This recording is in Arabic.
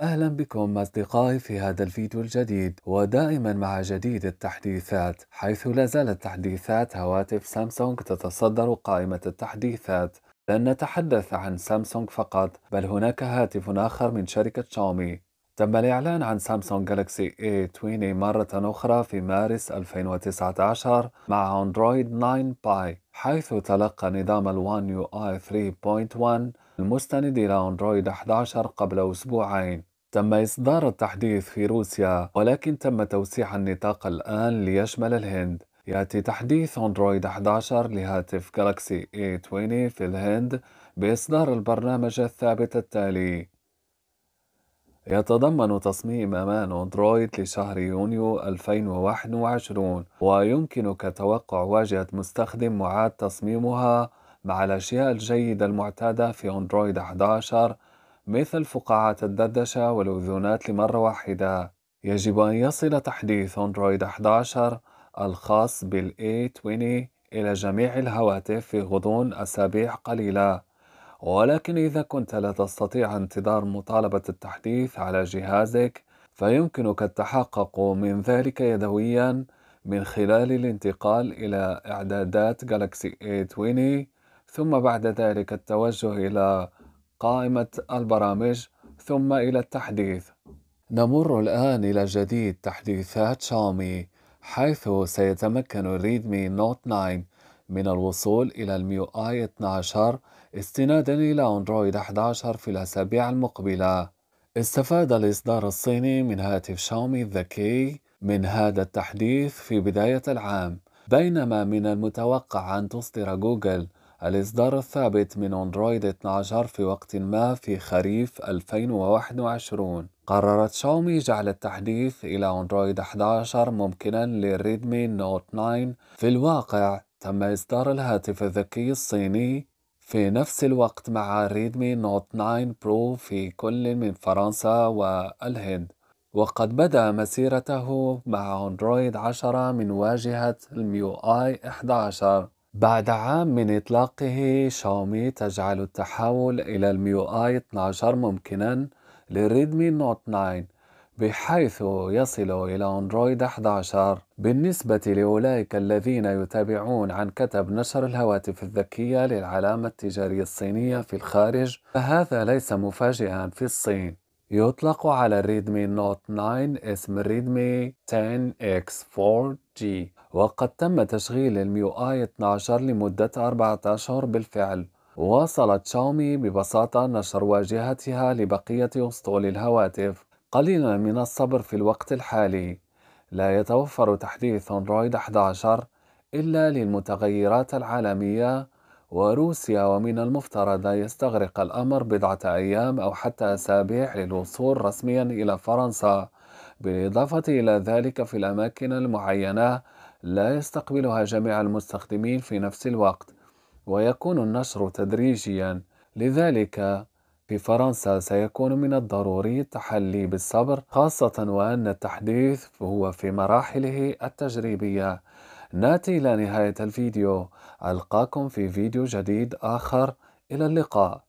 أهلا بكم أصدقائي في هذا الفيديو الجديد ودائما مع جديد التحديثات حيث لا زالت تحديثات هواتف سامسونج تتصدر قائمة التحديثات لن نتحدث عن سامسونج فقط بل هناك هاتف آخر من شركة شاومي تم الإعلان عن سامسونج جالكسي A20 مرة أخرى في مارس 2019 مع أندرويد 9 باي حيث تلقى نظام الوان يو آي 3.1 المستند إلى أندرويد 11 قبل أسبوعين تم إصدار التحديث في روسيا ولكن تم توسيع النطاق الآن ليشمل الهند يأتي تحديث أندرويد 11 لهاتف جالكسي A20 في الهند بإصدار البرنامج الثابت التالي يتضمن تصميم أمان أندرويد لشهر يونيو 2021 ويمكنك توقع واجهة مستخدم معاد تصميمها مع الأشياء الجيدة المعتادة في أندرويد 11 مثل فقاعات الدردشة والأذونات لمرة واحدة يجب أن يصل تحديث أندرويد 11 الخاص بالa A20 إلى جميع الهواتف في غضون أسابيع قليلة ولكن إذا كنت لا تستطيع انتظار مطالبة التحديث على جهازك فيمكنك التحقق من ذلك يدويا من خلال الانتقال إلى إعدادات جالكسي A20 ثم بعد ذلك التوجه إلى قائمة البرامج ثم إلى التحديث نمر الآن إلى جديد تحديثات شاومي حيث سيتمكن ريدمي نوت 9 من الوصول إلى الميو آي 12 استنادا إلى أندرويد 11 في الأسابيع المقبلة استفاد الإصدار الصيني من هاتف شاومي الذكي من هذا التحديث في بداية العام بينما من المتوقع أن تصدر جوجل الإصدار الثابت من أندرويد 12 في وقت ما في خريف 2021 قررت شاومي جعل التحديث إلى أندرويد 11 ممكنا للريدمي نوت 9 في الواقع تم إصدار الهاتف الذكي الصيني في نفس الوقت مع ريدمي نوت 9 برو في كل من فرنسا والهند وقد بدأ مسيرته مع أندرويد 10 من واجهة الميو آي 11 بعد عام من إطلاقه شاومي تجعل التحول إلى الميو آي 12 ممكنا للريدمي نوت 9 بحيث يصل إلى أندرويد 11 بالنسبة لأولئك الذين يتابعون عن كتب نشر الهواتف الذكية للعلامة التجارية الصينية في الخارج فهذا ليس مفاجئا في الصين يطلق على الريدمي نوت 9 اسم الريدمي 10x4G وقد تم تشغيل الميو آي 12 لمدة أربعة أشهر بالفعل واصلت شاومي ببساطة نشر واجهتها لبقية أسطول الهواتف قليلا من الصبر في الوقت الحالي لا يتوفر تحديث أندرويد 11 إلا للمتغيرات العالمية وروسيا ومن المفترض يستغرق الأمر بضعة أيام أو حتى أسابيع للوصول رسميا إلى فرنسا بالإضافة إلى ذلك في الأماكن المعينة لا يستقبلها جميع المستخدمين في نفس الوقت ويكون النشر تدريجيا لذلك في فرنسا سيكون من الضروري التحلي بالصبر خاصة وأن التحديث هو في مراحله التجريبية ناتي إلى نهاية الفيديو ألقاكم في فيديو جديد آخر إلى اللقاء